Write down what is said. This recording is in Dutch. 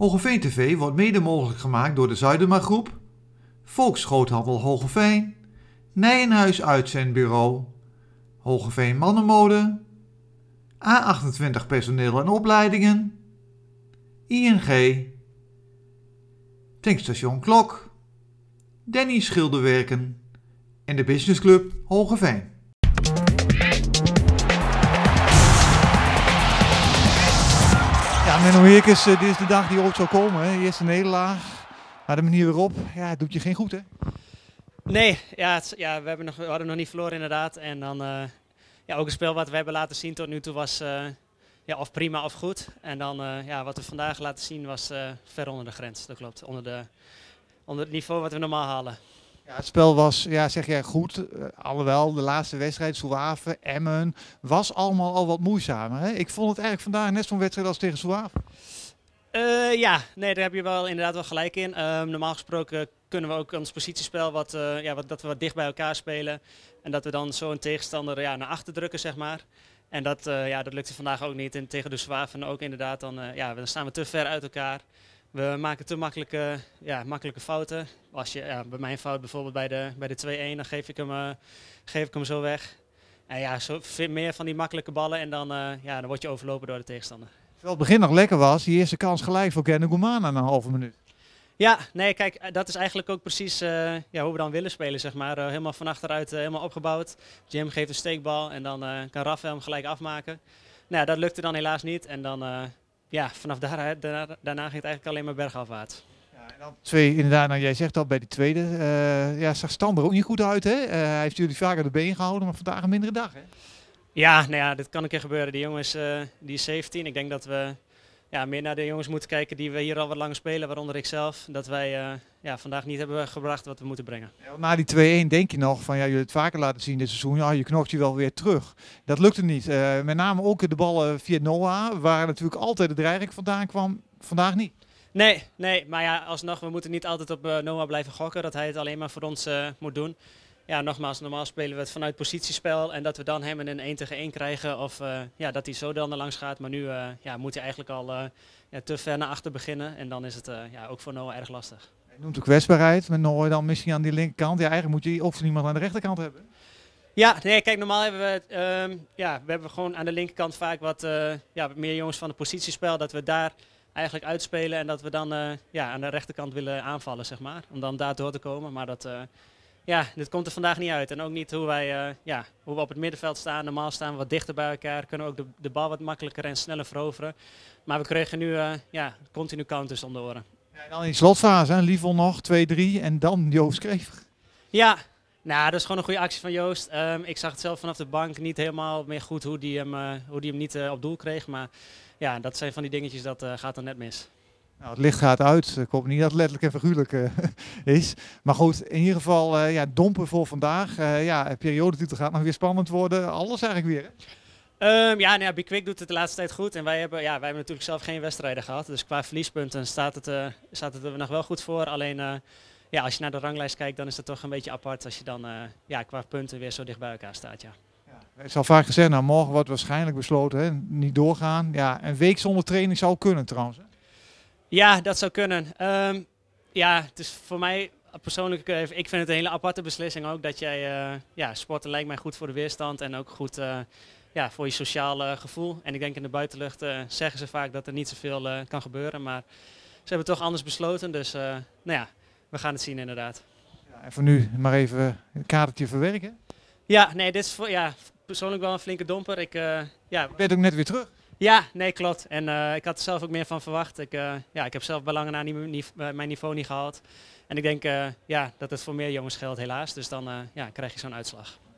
Hogeveen TV wordt mede mogelijk gemaakt door de Zuidema Groep, Volksgroothandel Hogeveen, Nijenhuis Uitzendbureau, Hogeveen Mannenmode, A28 Personeel en Opleidingen, ING, Tankstation Klok, Denny Schilderwerken en de Business Club Hogeveen. Menno is? Eh, dit is de dag die ooit zou komen. Hè? Eerste nederlaag, maar de manier erop, ja, het doet je geen goed hè? Nee, ja, het, ja we, hebben nog, we hadden nog niet verloren inderdaad. En dan eh, ja, ook een spel wat we hebben laten zien tot nu toe was eh, ja, of prima of goed. En dan ja, wat we vandaag laten zien was ver onder de grens, dat klopt. Onder, de, onder het niveau wat we normaal halen. Ja, het spel was, ja, zeg jij goed, eh, alhoewel de laatste wedstrijd, Zwaven Emmen, was allemaal al wat moeizamer. Hè? Ik vond het eigenlijk vandaag net zo'n wedstrijd als tegen Zwaven. Eh, ja, nee, daar heb je wel inderdaad wel gelijk in. Ehm, normaal gesproken kunnen we ook ons positiespel, wat, eh, ja, wat, dat we wat dicht bij elkaar spelen. En dat we dan zo een tegenstander ja, naar achter drukken, zeg maar. En dat, ja, dat lukte vandaag ook niet. En tegen de Zwaven ook inderdaad, dan, ja, dan staan we te ver uit elkaar we maken te makkelijke, ja, makkelijke fouten. Als je, ja, bij mijn fout bijvoorbeeld bij de, bij de 2-1, dan geef ik, hem, eh, geef ik hem zo weg. En ja, zo, meer van die makkelijke ballen en dan, eh, ja, dan word je overlopen door de tegenstander. Terwijl het begin nog lekker was, die eerste kans gelijk voor Ken Goumana na een halve minuut. Ja, nee, kijk, eh, dat is eigenlijk ook precies ja, hoe we dan willen spelen, zeg maar. helemaal van achteruit, helemaal opgebouwd. Jim geeft een steekbal en dan kan Rafael hem gelijk afmaken. Nou, dat lukte dan helaas niet en dan ja, vanaf daar, daarna, daarna ging het eigenlijk alleen maar bergafwaarts. Ja, en dan twee, inderdaad, nou, jij zegt al bij die tweede, uh, ja, zag Stamber ook niet goed uit. Hè? Eh, hij heeft jullie vaker de been gehouden, maar vandaag een mindere dag. Hè? Ja, nou ja, dit kan een keer gebeuren. Die jongens, eh, die is 17. Ik denk dat we ja, meer naar de jongens moeten kijken die we hier al wat lang spelen, waaronder ik zelf. Dat wij eh, ja, vandaag niet hebben gebracht wat we moeten brengen. Na die 2-1 denk je nog van ja, jullie het vaker laten zien dit seizoen. Ja, ah, je knokt je wel weer terug. Dat lukte niet. Eh, met name ook de ballen via Noah, waar natuurlijk altijd de dreiging vandaan kwam. Vandaag niet. Nee, nee, maar ja, alsnog, we moeten niet altijd op eh, Noah blijven gokken. Dat hij het alleen maar voor ons moet doen ja, nogmaals, normaal spelen we het vanuit positiespel. En dat we dan hem in een 1 tegen 1 krijgen. Of eh, ja, dat hij zo dan er langs gaat. Maar nu eh, ja, moet hij eigenlijk al eh, ja, te ver naar achter beginnen. En dan is het ja, ook voor Noah erg lastig. Je noemt de kwetsbaarheid met Noah dan misschien aan die linkerkant. Ja, eigenlijk moet je of niemand aan de rechterkant hebben. Ja, nee, kijk, normaal hebben we, ehm, ja, we hebben gewoon aan de linkerkant vaak wat ja, meer jongens van het positiespel. Dat we daar eigenlijk uitspelen en dat we dan ja, aan de rechterkant willen aanvallen, zeg maar. Om dan daar door te komen. Maar dat ja, dit komt er vandaag niet uit. En ook niet hoe, wij, eh, ja, hoe we op het middenveld staan. Normaal staan we wat dichter bij elkaar. Kunnen we ook de, de bal wat makkelijker en sneller veroveren. Maar we kregen nu eh, ja, continu counters onder oren. en dan in slotfase, hè? Livon nog, 2-3 en dan Joost Krever. Ja, nou, dat is gewoon een goede actie van Joost. Ehm, ik zag het zelf vanaf de bank niet helemaal meer goed hoe die hem, eh, hoe die hem niet op doel kreeg. Maar ja, dat zijn van die dingetjes, dat gaat dan net mis. Nou, het licht gaat uit. Ik hoop niet dat het letterlijk en figuurlijk eh, is. Maar goed, in ieder geval eh, ja, domper voor vandaag. Eh, periode ja, periodetitel gaat nog weer spannend worden. Alles eigenlijk weer. Ehm, ja, nou ja, doet het de laatste tijd goed. En wij hebben, ja, wij hebben natuurlijk zelf geen wedstrijden gehad. Dus qua verliespunten staat het, staat het er nog wel goed voor. Alleen ja, als je naar de ranglijst kijkt, dan is dat toch een beetje apart als je dan ja, qua punten weer zo dicht bij elkaar staat. Ja. Het is al vaak gezegd, nou, morgen wordt waarschijnlijk besloten, hè, niet doorgaan. Ja, een week zonder training zou kunnen trouwens. Ja, dat zou kunnen. Ehm, ja, het is voor mij persoonlijk, eh, ik vind het een hele aparte beslissing ook. Dat jij, eh, ja, sporten lijkt mij goed voor de weerstand en ook goed eh, ja, voor je sociale gevoel. En ik denk in de buitenlucht zeggen ze vaak dat er niet zoveel kan gebeuren. Maar ze hebben toch anders besloten. Dus nou ja, we gaan het zien inderdaad. Ja, en voor nu maar even een kadertje verwerken. Ja, nee, dit is voor, ja, persoonlijk wel een flinke domper. Ik, ja. ik ben ook net weer terug. Ja, nee, klopt. En eh, ik had er zelf ook meer van verwacht. Ik, eh, ja, ik heb zelf belangen naar mijn niveau niet gehaald. En ik denk eh, ja, dat het voor meer jongens geldt, helaas. Dus dan ja, krijg je zo'n uitslag.